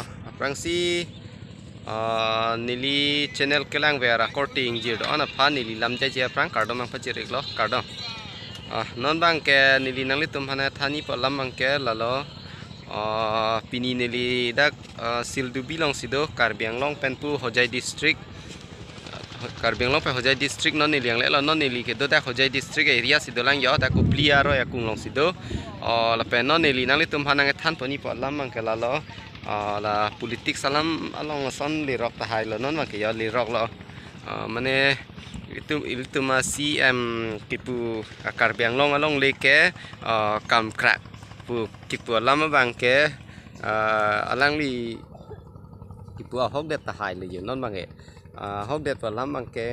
aprangsi ah, ah, nili channel kelang vera korting do ana ah, pha nili lamja je aprang kardom ang loh eklo kardom non bang ke nili nangli tum hana thani pa lam bang ke lalo pini nili dak sildu bilong sido karbiang long penpu hojai district karbiang long pe hojai district non nili ang le non nili ke do dak hojai district area sido lang yo dak kupliaro yakung long sido Lepen non nili nangli tum hana nge than pani pa lam bang ke lalo là politik salam along son li rok ta hai lo non ma ke yo li rok lo mane itu itu masih em tipu akar biang long along leke kam krak pu kipu lama bang ke alang li tipu hok det ta hai lo non ma ke hok det pa lam bang ke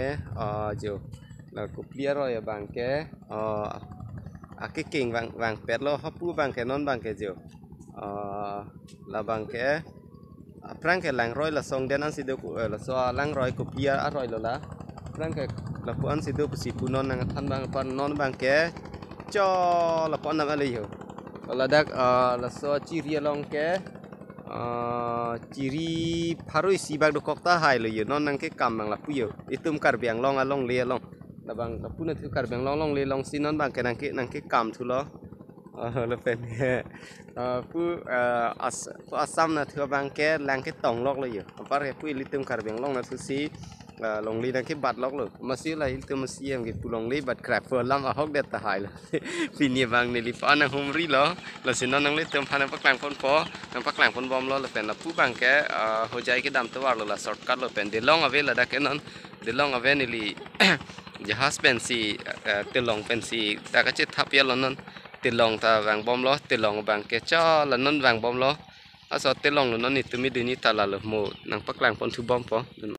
jo là cục bia rồi bằng bang à cái kinh bằng bằng pet lo hấp pu non bangke jo Ah, la bang ke ke lang roi la song den an sidu ku eh, la so lang roi ku pia a roi la prang ke la ku an sidu si pu non nang than bang pan non bang ke cho la pon nam ali yo la dak ah, la so chi ri long ke ah, ciri paru si bag do kokta hai lo yo non nang ke kam mang la pu yo itum kar biang long a long le long la bang la pu na thu kar biang long long le long si non bang ke nang ke nang ke kam thu lo ลเป็นเออผู้เอ่อผู้อาสามนะเธอบางแก่แรงแค่ตองล็อกเลยอยู่ปาร์เรผู้อิลิตมคาร์เบียงล็อกนะทุสีเอลงลีนั่งแค่บัดล็อกเลยมาซื้ออะไรอิติมมาซีอย่างกิผู้ลงลีบัดแครบเฟอร์ลำอาฮอกเดตตาหายเลยปีนี้บางในลิฟานังฮุมรีล้อแล้วสินอนังลิเติมพันในพักแรงฝนฟ้อนพักแรงฝนบอมล้อแล้วเป็นนะผู้บางแก่อ่อหัวใจก็ดำตัวเลอแล้วสอดกัดเลยเป็นเดลองอเไว้ละดักแค่นั้นเดลองเอาไวนในลีจะฮัสเป็นสีเอ่อเดลองเป็นสีแต่ก็จะทับยาล้อนนั้น tiền lòng ta vàng bom lót tiền lòng vàng kia cho là non vàng bom lót ở sau tiền lòng là nó nít tôi mới đi như ta là lợp một nàng bắc làng phong thứ bom phong